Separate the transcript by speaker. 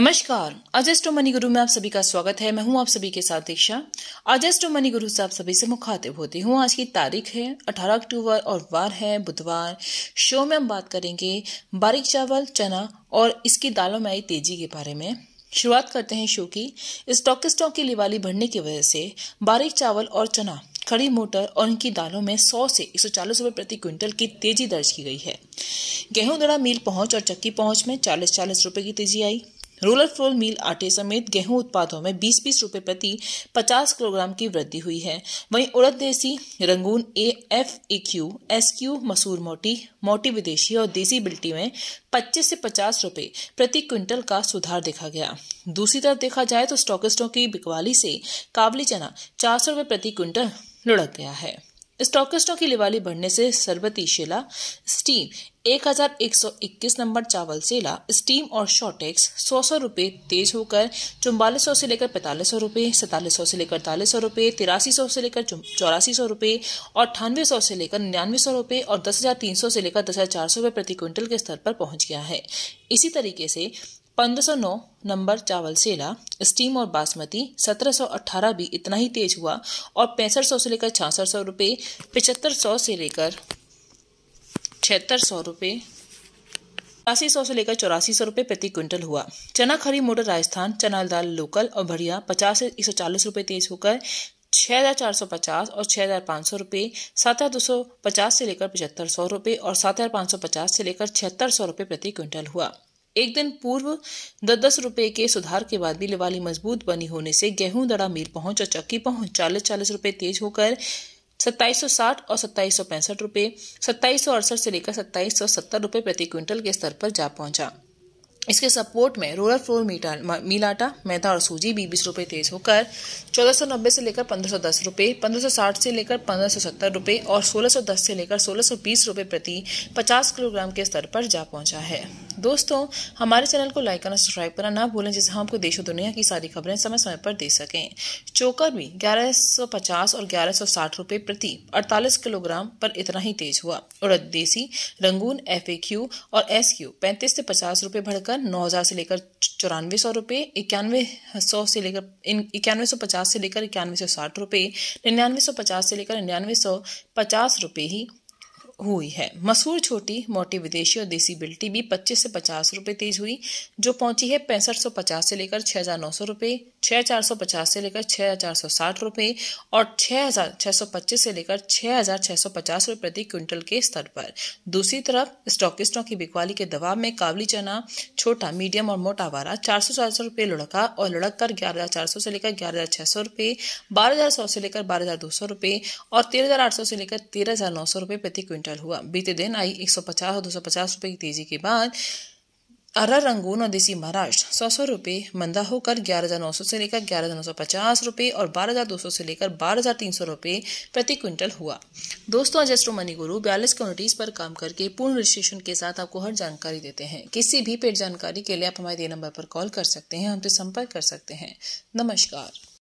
Speaker 1: नमस्कार आज मनी गुरु में आप सभी का स्वागत है मैं हूं आप सभी के साथ दीक्षा आज मनी गुरु से आप सभी से मुखातिब होती हूं आज की तारीख है 18 अक्टूबर और वार है बुधवार शो में हम बात करेंगे बारीक चावल चना और इसकी दालों में आई तेजी के बारे में शुरुआत करते हैं शो की स्टॉक स्टॉक की लिवाली बढ़ने की वजह से बारीक चावल और चना खड़ी मोटर और उनकी दालों में 100 से 140 रुपए प्रति क्विंटल की तेजी दर्ज की गई है गेहूं दड़ा मील पहुंच और चक्की पहुंच में 40 40 रुपए की तेजी आई रूरल फ्लोर मील आटे समेत गेहूं उत्पादों में 20 बीस रुपए प्रति 50 किलोग्राम की वृद्धि हुई है वहीं उड़द देसी Rangoon A F A Q S Q मसूर मोटी मोटी विदेशी और देसी बिल्टी में 25 से 50 रुपए प्रति क्विंटल का सुधार देखा गया दूसरी तरफ देखा जाए तो स्टॉकिस्टों की बिकवाली से काबली चना चार सौ रुपये प्रति क्विंटल लुढ़क गया है स्टॉक की लिवाली बढ़ने से सरबती शिला स्टीम 1121 नंबर चावल सेला स्टीम और शॉटेक्स सौ सौ रुपये तेज होकर चुम्बालीस सौ से लेकर पैंतालीस सौ रुपये सैतालीस सौ से लेकर अड़तालीस सौ रुपये तिरासी सौ से लेकर चौरासी सौ रुपये और अठानवे सौ से लेकर निन्यानवे सौ रुपये और दस हज़ार तीन सौ से लेकर दस हज़ार चार सौ रूपये प्रति क्विंटल के स्तर पर पहुंच गया है इसी तरीके से 1509 नंबर चावल सेला स्टीम और बासमती 1718 भी इतना ही तेज हुआ और पैंसठ से लेकर छियासठ सौ रुपये पचहत्तर से लेकर छिहत्तर सौ रुपये चौरासी सौ से लेकर चौरासी सौ रुपये प्रति क्विंटल हुआ चना खरी मोटर राजस्थान चना दाल लोकल और बढ़िया पचास से एक सौ चालीस रुपये तेज होकर छः हज़ार चार सौ पचास और छः हज़ार पाँच सौ रुपये सात हज़ार दो सौ पचास से लेकर पचहत्तर सौ रुपये और सात हज़ार पाँच सौ पचास से लेकर छिहत्तर सौ रुपये प्रति क्विंटल हुआ एक दिन पूर्व दस दस रुपए के सुधार के बाद भी लिवाली मजबूत बनी होने से गेहूं दड़ा मील पहुंच और चक्की पहुंच चालीस चालीस रुपए तेज होकर सत्ताईस सौ साठ और सत्ताईस सौ पैंसठ रुपए सत्ताईस सौ अड़सठ से लेकर सत्ताईस सौ सत्तर रुपए प्रति क्विंटल के स्तर पर जा पहुंचा इसके सपोर्ट में रोलर फ्लोर मीटा मील आटा मैदा और सूजी भी बीस रुपये तेज होकर चौदह सौ नब्बे से लेकर पंद्रह सौ दस रुपये पंद्रह सौ साठ से लेकर पंद्रह सौ सत्तर रुपये और सोलह सौ दस से लेकर सोलह सौ बीस रुपये प्रति पचास किलोग्राम के स्तर पर जा पहुंचा है दोस्तों हमारे चैनल को लाइक करना सब्सक्राइब करना ना भूलें जिससे हम आपको देश और दुनिया की सारी खबरें समय समय पर दे सकें चोकर भी 1150 और 1160 रुपए प्रति 48 किलोग्राम पर इतना ही तेज हुआ उड़द देसी रंगून एफ और क्यू पैंतीस से पचास रुपये बढ़कर नौ से लेकर चौरानवे सौ रुपये इक्यानवे सौ से लेकर इक्यानवे सौ पचास से लेकर इक्यानवे सौ साठ रुपये निन्यानवे सौ पचास से लेकर निन्यानवे सौ पचास रुपये ही हुई है मसूर छोटी मोटी विदेशी और देसी बिल्टी भी 25 से 50 रुपए तेज हुई जो पहुंची है पैंसठ सौ पचास से लेकर छह हजार नौ सौ रुपये छह चार सौ पचास से लेकर छह हजार सौ साठ रुपए और छह हजार छह सौ पच्चीस से लेकर छह हजार छह सौ पचास रुपए प्रति क्विंटल के स्तर पर दूसरी तरफ स्टॉकिस्टों की बिकवाली के दबाव में काबली चना छोटा मीडियम और मोटा वारा चार सौ चार सौ रुपये लुढ़का और लुढ़क कर ग्यारह हजार चार सौ से लेकर ग्यारह हजार छह सौ रुपये बारह हजार सौ से लेकर बारह हजार दो सौ रुपये और तेरह हजार आठ सौ से लेकर तेरह हजार नौ सौ रुपये प्रति क्विंटल क्विंटल हुआ बीते दिन आई 150 और 250 रुपए की तेजी के बाद अरा रंगून और देसी महाराष्ट्र सौ सौ रुपये मंदा होकर ग्यारह हज़ार नौ सौ से लेकर ग्यारह हज़ार नौ सौ पचास रुपये और बारह हज़ार दो सौ से लेकर बारह हज़ार तीन सौ रुपये प्रति क्विंटल हुआ दोस्तों अजस्ट्रो मनी गुरु बयालीस कम्युनिटीज़ पर काम करके पूर्ण रजिस्ट्रेशन के साथ आपको हर जानकारी देते हैं किसी भी पेड जानकारी के लिए आप हमारे नंबर पर कॉल कर सकते हैं हमसे संपर्क कर सकते हैं नमस्कार